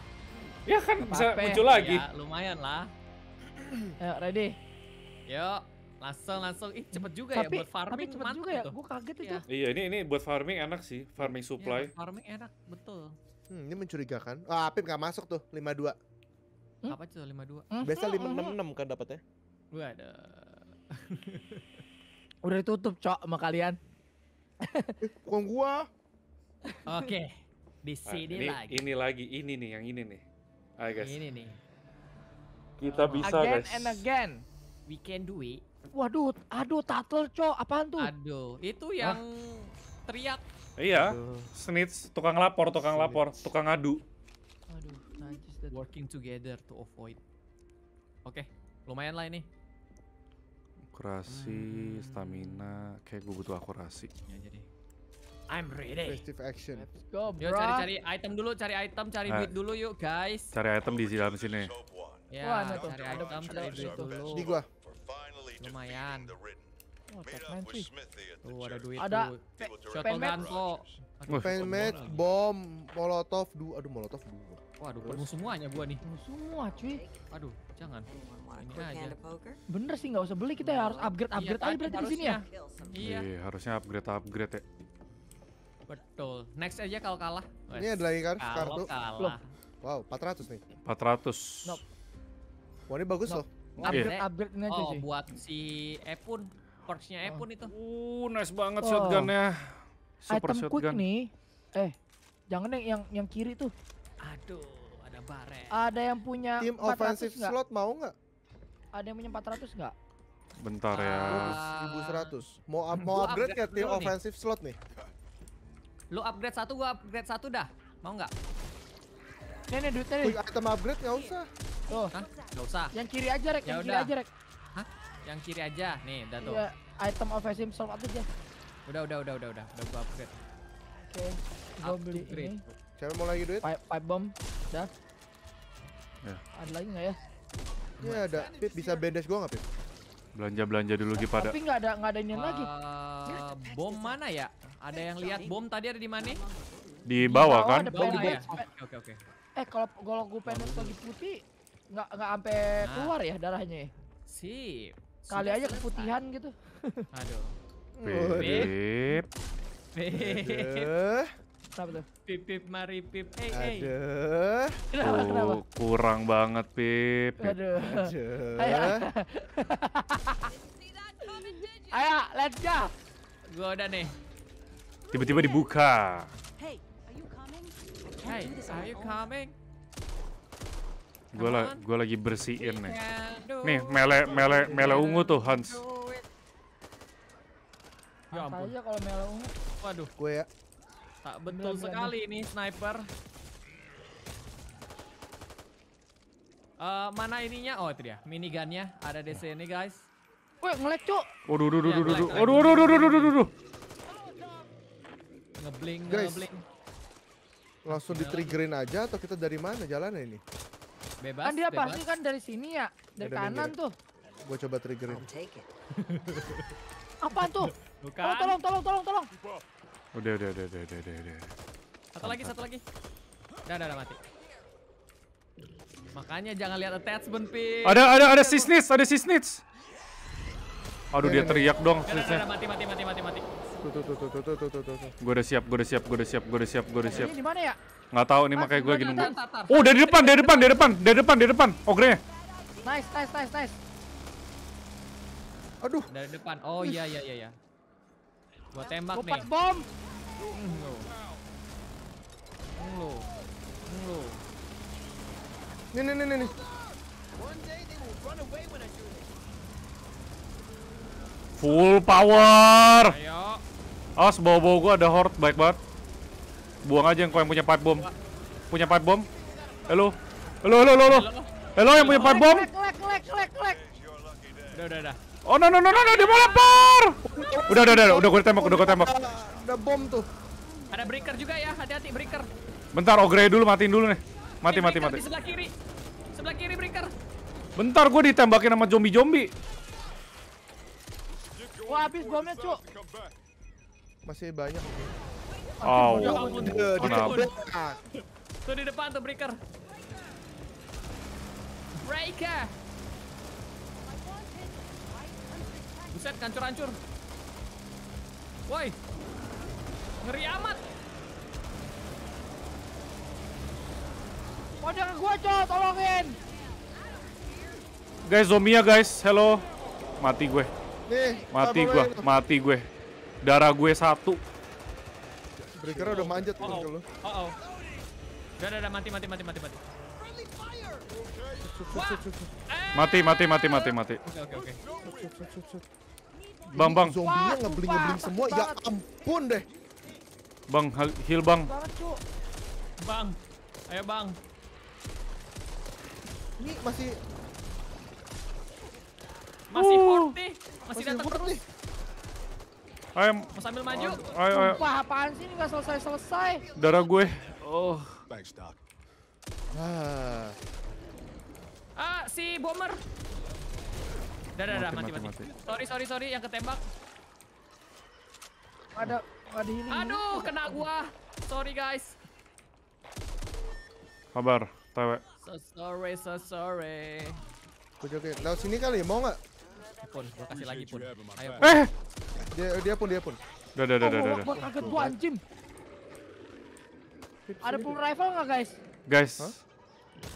Ya kan bisa muncul lagi. Ya, lumayan lah. Ayo, ready. Yuk, langsung langsung. Ih, cepet juga ya buat farming. Tapi cepet juga ya, gue kaget itu. Iya. iya, ini ini buat farming enak sih, farming iya, supply. farming enak, betul. Hmm, ini mencurigakan. Ah, oh, Apip gak masuk tuh, 52. Hmm? Apa itu 52? Hmm? Biasa 566 hmm. kan dapatnya. ada Udah ditutup, Cok, sama kalian. eh, bukan gua. Oke. Di ah, sini ini, lagi. Ini lagi, ini nih yang ini nih. Ayo guys. Ini nih. Kita oh. bisa again guys. Again and again. We can do it. Waduh, aduh tatel, Cok. Apaan tuh? Aduh, itu yang Hah? teriak. Iya, Aduh. snitch, tukang lapor, tukang snitch. lapor, tukang adu. Working together to avoid. Oke, okay. lumayan lah ini. Akurasi, hmm. stamina, kayak gue butuh akurasi. Ya, jadi. I'm ready. Festive action. Let's go, bro. Yo cari-cari item dulu, cari item, cari duit eh. dulu yuk, guys. Cari item di dalam sini. Ya, Wah, ada Cari item, cari duit dulu. Di gua. Lumayan. Oh, oh pac sih. Tuh ada duit ada tuh. Shotgun Pen pac bom, molotov, dua. Aduh, molotov dua. Waduh, Terus. penuh semuanya gua nih. Penuh semua, cuy. Aduh, jangan. Ini aja. Bener sih nggak usah beli, kita ya harus upgrade iya, upgrade iya, aja berarti di sini ya. Iya. Iya, harusnya upgrade upgrade ya. Betul. Next aja kalau kalah. Wes. Ini ada lagi kan kartu. Kalah. Wow, 400 nih. 400. Nope. Wah, ini bagus nope. loh. Upgrade yeah. upgrade ini aja oh, buat si Epun. Perksnya oh. Epun oh. itu. Uh, nice banget oh. shotgunnya. Super Item shotgun. quick nih. Eh, jangan yang yang yang kiri tuh. Waduh, ada bare. Ada yang punya tim offensive gak? slot mau nggak? Ada yang punya 400 nggak? Bentar ya. Uh, 1100. Mau mau upgrade ke tim offensive slot nih? Lu upgrade satu, gua upgrade satu dah. Mau nggak? Nih nih duitnya nih. Item upgrade nggak usah. Tuh. Hah? nggak usah. Yang kiri aja rek, yang Yaudah. kiri aja rek. Hah? Yang kiri aja. Nih, udah tuh. Iya, item offensive slot aja. Udah, udah, udah, udah, udah. Udah gua upgrade. Oke. Okay. Gua beli ini. Siapa mau lagi duit? Pipe, pipe bomb. Dah. Yeah. Ada lagi nggak ya? Ya ada. Pip bisa bandage gua nggak Pip? Belanja belanja dulu lagi pada. Tapi nggak ada nggak ada ini uh, lagi. Eh, bom mana ya? Ada yang lihat bom tadi ada di mana? Di bawah kan? Di bawah, kan? ya. Oke oke. Eh kalau kalau gue pendek lagi putih nggak nggak sampai nah. keluar ya darahnya. Ya? Sip. Kali Sudah aja keputihan gitu. Aduh. Pip. Pip. Pip. Kenapa tuh? Pip, pip, mari pip. hey, Aduh. Hey. Kenapa, oh, kenapa? Kurang banget, Pip. Aduh. Aduh. Ayo. Ayo, let's go. Gua udah nih. Tiba-tiba dibuka. Hey, are you coming? Hey, are you coming? la gua lagi bersihin nih. Nih, mele mele mele ungu tuh Hans. Ya ampun. Aja kalau mele ungu. Waduh. Gue ya. Tak betul bener, sekali ini sniper. Uh, mana ininya? Oh itu dia, minigunnya ada di sini guys. Wih ngelag cuk. Waduh, iya, waduh, waduh, waduh, waduh, waduh, waduh, waduh, waduh. Ngebling, ngebling. Langsung ditriggerin aja atau kita dari mana jalannya ini? Bebas, Kan dia pasti kan dari sini ya, dari kanan tuh. Gue coba triggerin. Apa tuh? Bukan. tolong, tolong, tolong, tolong. Udah, udah, udah, udah, udah, udah. Satu lagi, satu lagi. Udah, udah, udah mati. Makanya jangan lihat attachment, Pi. Ada, ada, ada si ada si Aduh, dia teriak dong. Udah, udah, mati, mati, mati, mati, mati. Tuh, tuh, tuh, tuh, tuh, tuh, tuh, tuh. Gue udah siap, gue udah siap, gue udah siap, gue udah siap, gue udah siap. Ini mana ya? Nggak tahu ini makanya gue gini. Oh, dari depan, dari depan, dari depan, dari depan, dari depan. Oke. Nice, nice, nice, nice. Aduh. Dari depan. Oh iya iya iya iya. Gua tembak Lompat nih. bom. lo. lo. lo. Nih nih nih nih. Full power. Ayo. Awas bawa-bawa gua ada horde baik banget. Buang aja yang kau yang punya pipe bomb. Punya pipe bomb. Halo. Halo halo halo. Halo, halo yang punya pipe bomb. Udah udah udah. Oh no no no no, no dia mau lempar. Udah udah udah udah gue tembak udah gue tembak. Ada bom tuh. Ada breaker juga ya, hati-hati breaker. Bentar, ogre dulu matiin dulu nih. Mati mati mati. sebelah kiri. Sebelah kiri breaker. Bentar gue ditembakin sama zombie-zombie. Wah, habis bomnya, Cuk. Masih banyak. Oh, depan. Tuh di depan tuh breaker. Breaker. Buset, hancur-hancur. Woi. Ngeri amat. Kode ke gua, Cok, tolongin. Guys, zombie guys. Hello. Mati gue. Nih, mati gue, mati gue. Darah gue satu. Breaker udah manjat oh, oh. Oh, Udah, udah, mati, mati, mati, mati, mati. Mati, mati, mati, mati, mati. Oke, oke, oke. Bang, bang. Zombinya ngebling-ngebling semua. Ya ampun deh. Bang, heal bang. Bang, ayo bang. Ini masih... Masih uh. Masih, masih datang terus. Ayo. Mau sambil maju. Ayo, ayo. Sumpah, apaan sih ini gak selesai-selesai. Darah gue. Oh. Thanks, Doc. Ah. Ah, si bomber. Dah, dah, dah, mati, mati, mati. mati. Sorry, sorry, sorry, yang ketembak. Ada, ada ini. Aduh, kena gua. Sorry, guys. Kabar, tewe. So sorry, so sorry. Oke, oke. sini kali ya, mau nggak? Pun, gua kasih lagi pun. Ayo. Pun. Eh! Dia, dia pun, dia pun. Dah, dah, dah, dah, oh, dah. Kaget gua anjim. Ada pun rifle nggak, guys? Guys. Huh?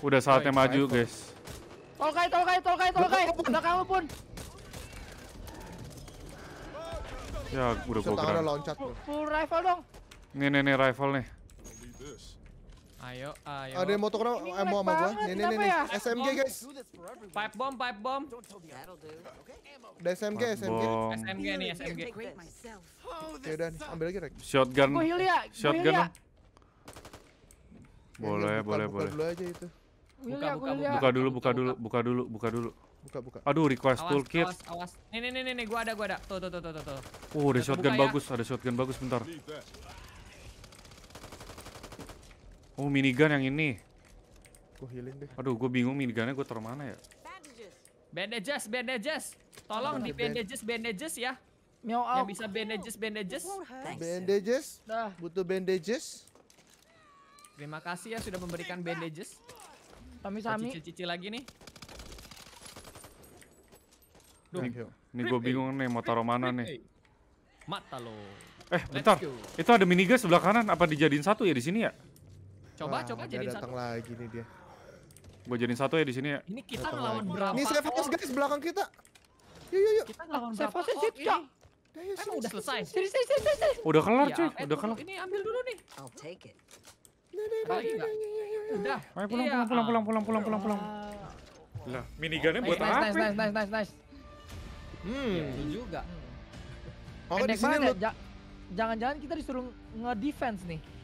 Udah saatnya maju, guys. Tolkai, tolkai, tolkai, tolkai. Belakang kamu pun. Ya, udah gua gerak. loncat. Full rifle dong. Nih, nih, nih rifle nih. Ayo, ayo. Ada yang mau tuker eh, ammo sama gua. Nih, nih, nih, ya? SMG, guys. Pipe bomb, pipe bomb. Ada SMG, SMG. SMG nih, SMG. Ya udah nih, ambil lagi, Rek. Shotgun. Ya, Shotgun. Shotgun. Boleh, buka, boleh, buka, boleh. Buka dulu aja itu. Buka, buka, buka, buka, buka dulu, buka dulu, buka dulu, buka dulu. Buka, buka. Aduh, request awas, toolkit. Awas, awas. Nih, nih, nih, nih, gua ada, gua ada. Tuh, tuh, tuh, tuh, tuh. Oh, ada shotgun ya? bagus, ya. ada shotgun bagus bentar. Oh, minigun yang ini. gua healing deh. Aduh, gua bingung minigunnya gua taruh mana ya? Bandages, bandages. Tolong di bandages, bandages ya. Miau Yang bisa bandages, bandages. Bandages? Dah, butuh bandages. Terima kasih ya sudah memberikan bandages. Sami-sami. Cici-cici lagi nih. Duh. Ini, nih gue bingung nih mau taruh mana nih. Mata lo. Eh, bentar. Itu ada minigun sebelah kanan. Apa dijadiin satu ya di sini ya? Coba, Wah, coba jadiin satu. lagi nih dia. Gue jadiin satu ya di sini ya. Ini kita datang ngelawan lagi. berapa? Ini safe house guys belakang kita. Yuk yuk yuk. Kita ngelawan ah, berapa? Safe house ya, Emang udah selesai. Udah kelar ya cuy, udah kelar. Ini ambil dulu nih. I'll take it. Udah. Ayo pulang, iya. pulang, pulang, pulang, pulang, pulang, pulang, pulang. Lah, minigunnya buat apa? Nice, nice, nice, nice, nice. Hmm. Iya, juga. Oh, di sini ya, Jangan-jangan kita disuruh nge-defense nih.